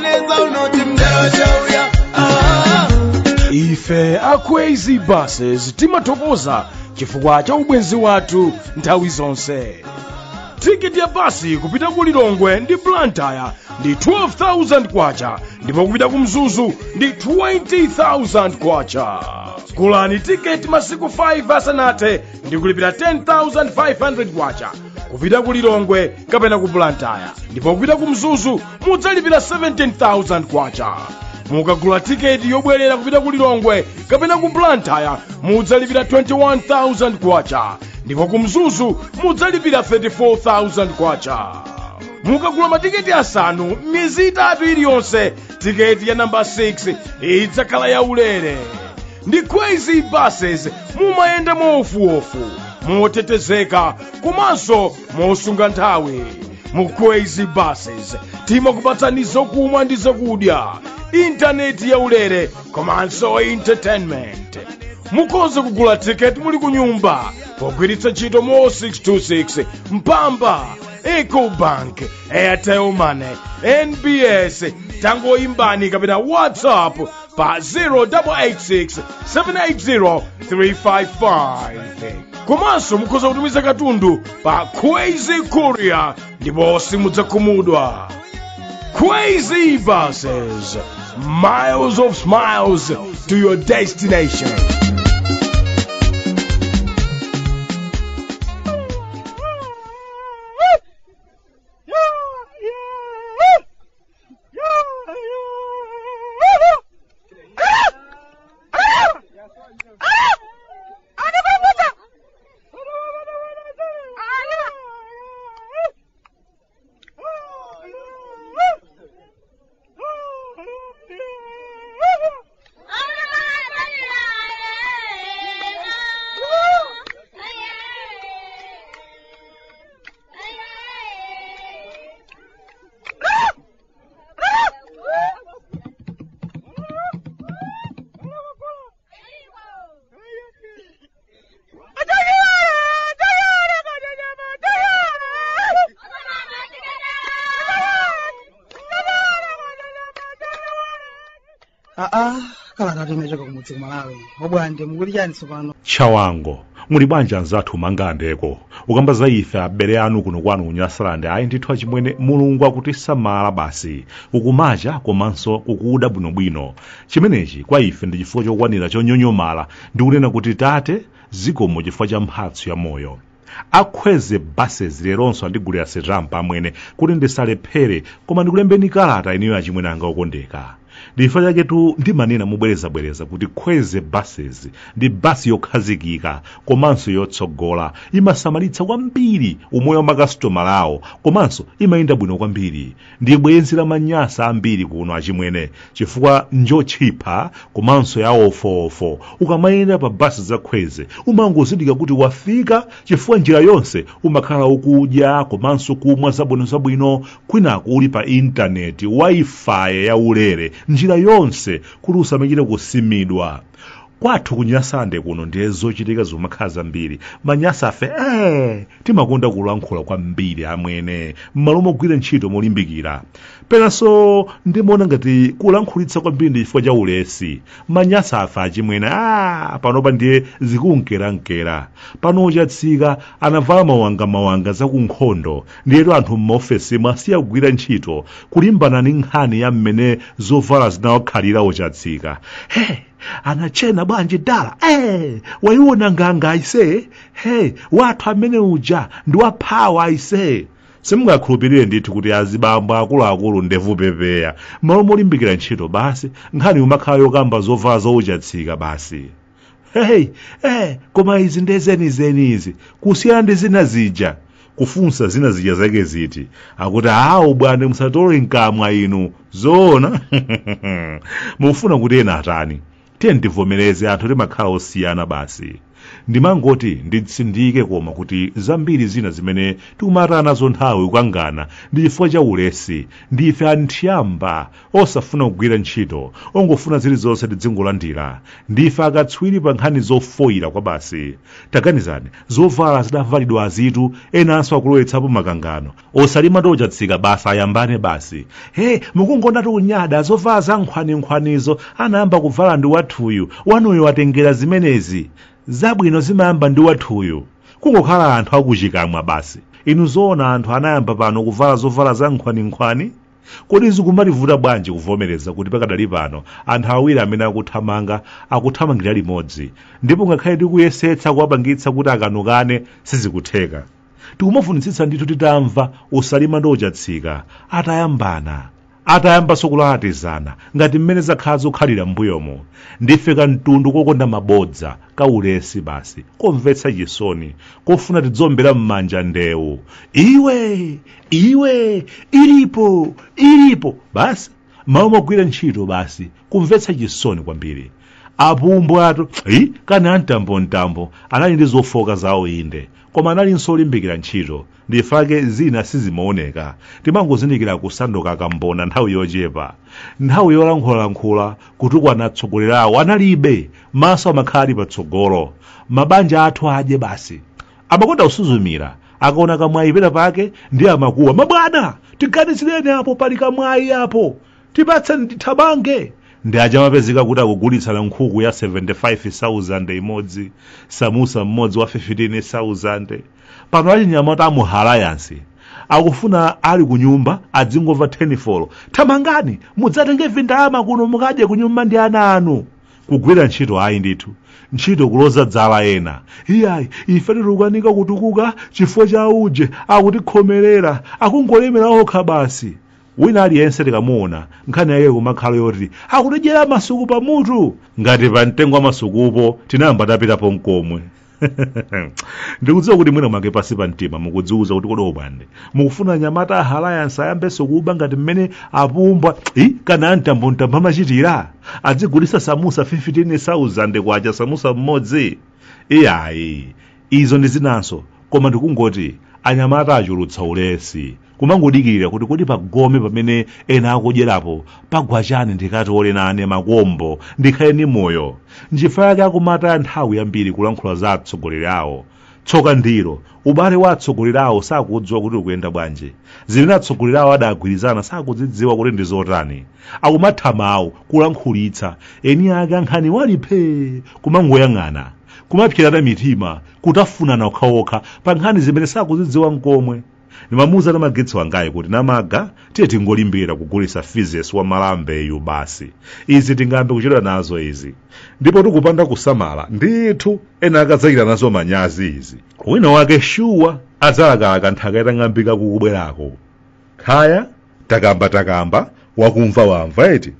neza unotimdayachauya ah. ife akwezi buses timathokoza chifukwa cha ubwenzi wathu nthawi zonse tikiti ya basi kupita ku lilongwe ndi blantyre ndi 12000 kwacha ndipo kupita ku mzuzu ndi 20000 kwacha kulani tiketi masiku 5 asanathe ndi kulipira 10500 kwacha kupita ku lilongwe kapena ku bulantaya ndipo kupita ku mzuzu mudzalipira 17000 kwacha mukagula tiketi yobwerera kupita ku lilongwe kapena ku bulantaya mudzalipira 21000 kwacha ndipo ku mzuzu mudzalipira 34000 kwacha mukagula matiketi asanu mizi itatu iliyonse tiketi ya namba 6 idzakhala yaulere ndi crazy buses mumayenda mwaofuofu motetezeka komanso mosunga nthawi mu crazy buses timakupani zokumwa ndi zokudya intaneti yaulere komanso entertainment mukonze kugula tiketi muli ku nyumba pogwiritsa ntchito mo 626 mpamba ecobank airtel money nbs tangoyimbani kapena whatsapp by 0886-780-355 komanso mukhoza kutumiza katundu pa crazy courier ndipo simudzakhumudwa crazy buses miles of smiles to your destination atimechoka kumutsuku malawi wabwante mukuti chani tchawango muli bwanji anzathu mangandeko ukamba za ife abere anu kuno kwanu kunyasalande ayi ndithu achimwene mulungu akutisamala basi kukumacha komanso kukuda bwinobwino chimenechi kwa ife ndi chifukwa chokwanira chonyonyomala ndikunena kuti tate zikomo chifukwa cha mphatso ya moyo akhweze basezi leronso andigulira setampa amwene kuti ndisalephere koma ndikulembeni kalata ineyo achimwene angaokondeka lifanyake tu ndi mubwerezabwereza kuti kweze buses ndi basi yokhazikika komanso yotsogola imasamalitsa kwambiri umoyo wa makasitoma lawo komanso imayenda bwino kwambiri ndi bwenzi la manyasa ambiri kuno achimwene chifukwa njochipha komanso ya ofoofo ukamayenda pa basi zakhweze umangozindika kuti wafika chifukwa njira yonse umakhala ukudya komanso kumwa zabwino kwinako uli pa intaneti wifi ya ulere njira yonse kuri usamanyire kusimidwa kwathu kunyasande ande kuno ndiye zochitika zomakhaza zambiri manyasa afe ee eh, timakunda kulankhula kwambiri amwene m'malo mogwira ntchito molimbikira penanso ndimaona ngati kulankhulitsa kwambiri ndi chifukwa cha ulesi manyasa afe achimwene a ah, panopa ndiye zikumkerankera pano ochatsika anavala mawangamawanga za kunkhondo ndiyetu anthu m'maofesi mwasiya kugwira ntchito kulimbana ni nkhani ya mmene zovala zinawakhalira ochatsika he anachena bwanji dala hey, eh, waiona nganga ise hey, eh, wathu amene uja ndi waphawa ise simungakhulupirire ndithu kuti azibambo akuluakulu ndevu pepeya malo molimbikira ntchito basi nkhani umakhala yokamba zovala tsika basi hey, hey, eh, koma izi zenizeni izi kusiyana ndi zina zija kufunsa zina zija zake ziti akuti awo bwane musatole mkamwa inu zoona mufuna kuti ena atani tiye ndivomereze anthu oti makhala osiyana basi ndimangoti nditsindike koma kuti zambiri zina zimene tikumata nazo nthawi kukangana ndi chifukwa cha ulesi ndife anthiamba osafuna kugwira ntchito ongofuna zilizonse tidzingolandira ndife akatswiri pa nkhani zofoyira kwa basi taganizani zovala zidavalidwa azitu enanso akulowetsapo makangano osalima tochatsika basa ayambane basi he mukungondati unyada zovala za nkhwanikhwanizo anayamba kuvala ndi wathuyu wanuyo watengera zimenezi zabwino zimayamba ndi wathuyu kungokhala anthu akuchikamwa basi inu zoona anthu anayamba pano kuvala zovala za nkhwaninkhwani kodi zikumativuta bwanji kuvomereza kuti pakadali pano anthu awiri amene akuthamanga akuthamangira limodzi ndipo ngakhale tikuyesetsa kuwapangitsa kuti akanukane sizikutheka tikumafunitsitsa ndithu titamva usalima ndi ochatsika atayambana atayamba sukula ngati mmene zakhala zokhalira mbuyomo. ndife kamtundu kokonda mabodza kaulesi basi komvetsa chisoni kofuna tidzombera m'manja ndewu iwe iwe ilipo ilipo basi mawu mogwira ntchito basi kumvetsa chisoni kwambiri apumbwa atu eyi kani antambo ntambo anali ndi zofoka zawo inde koma analinso olimbikira ntchito ndifake zina sizimaoneka timangozindikira kusanduka kambona nthawi yochepa nthawi yolankhulalankhula kutukwana atsogolerawo analibe maso ali patsogolo mabanja athu adye basi amakonda kusuzumira akaona kamwayi pena pake ndi amakuwa mabwana tiganizireni apo pali kamwayi apo tipatse ndithabange ndi achamapezeka kuti akugulitsana nkhuku ya 75,000 imodzi samusa mmodzi wa 15,000 pano achinyamata amuhala yansi akufuna ali kunyumba nyumba adzingova folo thamangani mudzatenge vindalama kuno mukadye kunyumba ndi ana anu kugwira ntchito ayi ndithu ntchito kuloza dzala ena iyayi ife tikukanika kutukuka chifukwa cha uje akutikhomerera akungolemera okha basi wina aliyense tikamuona nkhani yake kumankhalo yoti akutijera masuku pamutu ngati pa mtengo wa masukupo tinayamba tapitapo mkomwe ndikudziwa kuti mwina mwake pasi pa mtima mukudziwuza kuti kodi opande mukufuna nyamata ahalayansi ayambenso kuba ngati mmene apumbwa i kana amtambo mtambo adzigulisa samusa 15000 kwacha samusa mmodzi iyayi izo ndi zinanso koma ndikungoti anyamata achulutsa ulesi kumangodikiririra kuti kodi pagome pamene ena akudyerapo pagwa chani ndikati nane makombo ndikhale ni moyo njifa yake akumataya nthawi yambiri kulankhula za atsogoleri awo tsoka ndilo ubale wa atsogoleri awo sakudziwa kuti ukuyenda bwanji zimene atsogoleri awo adagwirizana sakuzidziwa kuti ndi zotani akumathama awo kulankhulitsa eni ake ankhani waliphe kumangoyang'ana kumapyirana mitima kutafunana okhaokha pa nkhani zimene sakuzidziwa nkomwe na magetsi wangayi kuti namaga tiye tingolimbira kugulitsa physis wa malambeyu basi izi tingambe kuchedwa nazo izi ndipo tikupanda kusamala ndithu ena akadzakira nazo manyazi izi wina wake shuwa adzalakalaka nthaka itang'ambika kukubwerako khaya takamba takamba wakumva wamva iti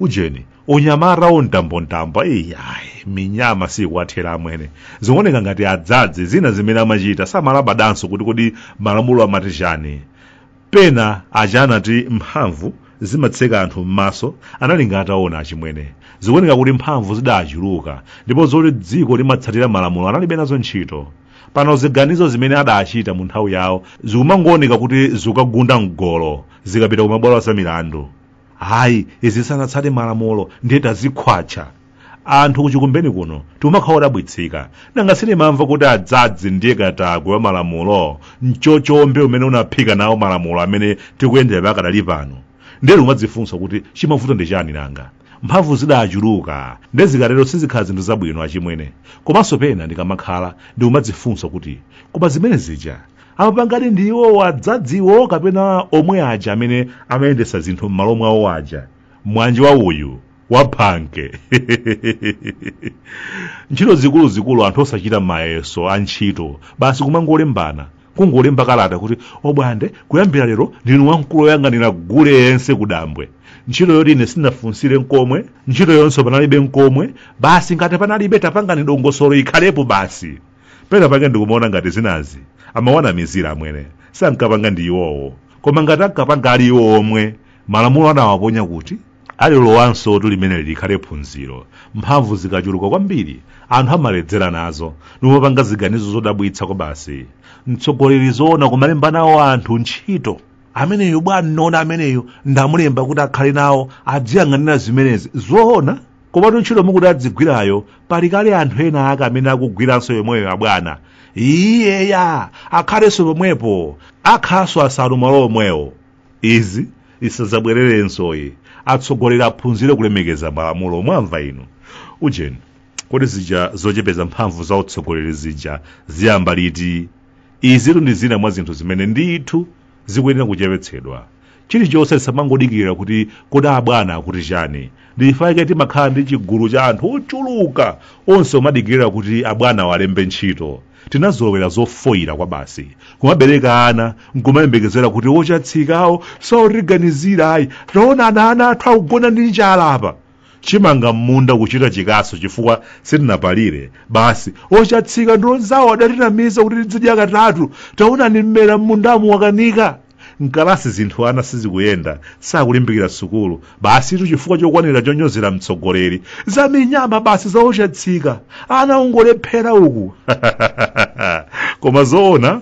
ujeni unyamara untambotamba iyayi ayi minyama sikwathera amwene zikuoneka ngati adzadzi zina zimene amachita samalabadanso kuti kodi malamulo amati chani pena achanati mphamvu zimatseka anthu m'maso anali ngati aona achimwene zikuoneka kuti mphamvu zidachuluka ndipo zoti dziko limatsatira malamulo analibe nazo ntchito pano ziganizo zimene adachita mu nthawi yawo zikumangooneka kuti zikagunda mgolo zikapita ku mabwalo asamilandu hayi sanatsate malamulo ndiye tazikhwatcha anthu kuchikumbeni kuno tiumakhawo tabwitsika nangasire mamva kuti adzadzi ndiye katagwe wa malamulo mchochombe umene unaphika nawo malamulo amene tikuyendera pakadali pano ndiye umadzifunsa kuti chimavuta ndi chani nanga mphamvu zidachuluka nde zikatero sizikhala zinthu zabwino achimwene komanso pena ndikamakhala ndi umadzifunsa kuti koma zimene zija apo pangati ndi iwowadzadziwo kapena omwe aja amene amayendesa zinthu m'malo mwawo aja mwanji wa uyu waphanke ntchito zikuluzikulu anthu osachita mayeso a ntchito basi kumangolembana kungolemba kalata kuti obwande kuyambira lero ndinu wamkulu oyang'anira gule yense kudambwe ntchito yoti ine sinafunsire nkomwe ntchito yonse panalibe nkomwe basi ngati panalibe tapangani dongosolo ikhalepo basi pena pake ndikumaona ngati zinazi mizira amwene sankapanga ndi iwowo koma ngati ankapanga ali iwo omwe malamulo anawaponya kuti alilowanso limene lilikhale phunziro mphamvu zikachuluka kwambiri anthu amaledzera nazo nimopanga ziganizo zodabwitsa kwa mtsogoleri zoona kumalemba nawo anthu ntchito ameneyu bwana nona ameneyo ndamulemba kuti akhale nawo adziyang'anira zimenezi zoona komatu ntchito mukuti adzigwirayo pali kale anthu ena ake amene akugwiranso yomweyo abwana iyeya akhaleso pomwepo akhaso asanu malo omwewo izi isadzabwererensoyi atsogoleri aphunzire kulemekeza malamulo mwamva inu ujeni kodi zija zochepeza mphamvu za utsogoleri zija ziyamba liti izitu ndi zina mwa zinthu zimene ndithu zikuyenera kuchepetsedwa chilichonse chonse samangodikiwa kuti abwana kuti chani ndifaike timakhala ndi chigulu cha anthu ochuluka onse umadikirira kuti abwana walembe ntchito tinazolowera zofoyira kwa basi kumabereka ana nkumayembekezera kuti ochatsikawo sautiganizira ayi taona ana ana athu akugona ndi njala apa chimanga m'munda kuchita chikaso chifukwa sitinapalire basi ochatsika ndi adatinamiza kuti tizidya katatu taonani mmera m'mundamu wakanika wana zinthu ana sizikuyenda sakulimbikira sukulu basitu chifukwa chokwanira chonyozera mtsogoleri za minyama basi zaochatsika ana ungolephera uku koma zoona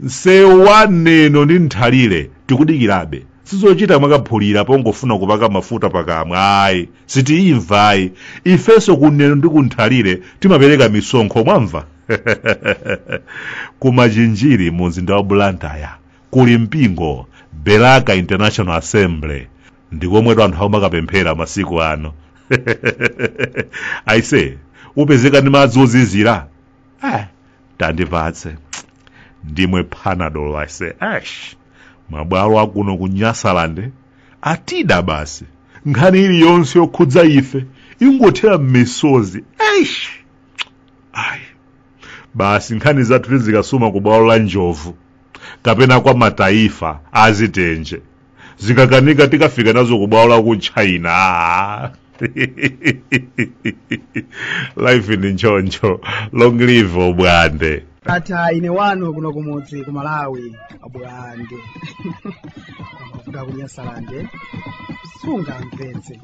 msewu wa ndi nthalire tikudikirabe sizochita mwakaphulira pongofuna kupaka mafuta pakamwa ayi sitiyimvayi ifenso kuneno ndi kunthalire timapereka misonkho mwamva kumachinjiri mu mzinda wa bulantaya kuli mpingo belaka international assembly ndikomwetu anthu akumakapemphera masiku ano aise upezeka ndi madzi ozizira ah, tandipatse ndimwe panadol aise ash mabwalo akuno nyasalande atida basi nkhani iliyonse yokhudza ife ingothera m'misozi eish basi nkhani zathu tizikasuma ku bwalo la njovu kapena kwa mataifa azitenje zingakanika tikafika nazo kubwaula ku china life ni nchoncho long live obwande ata ine wanu kuno kumudzi ku malawi abwande kuda kunyasalande sungamvetse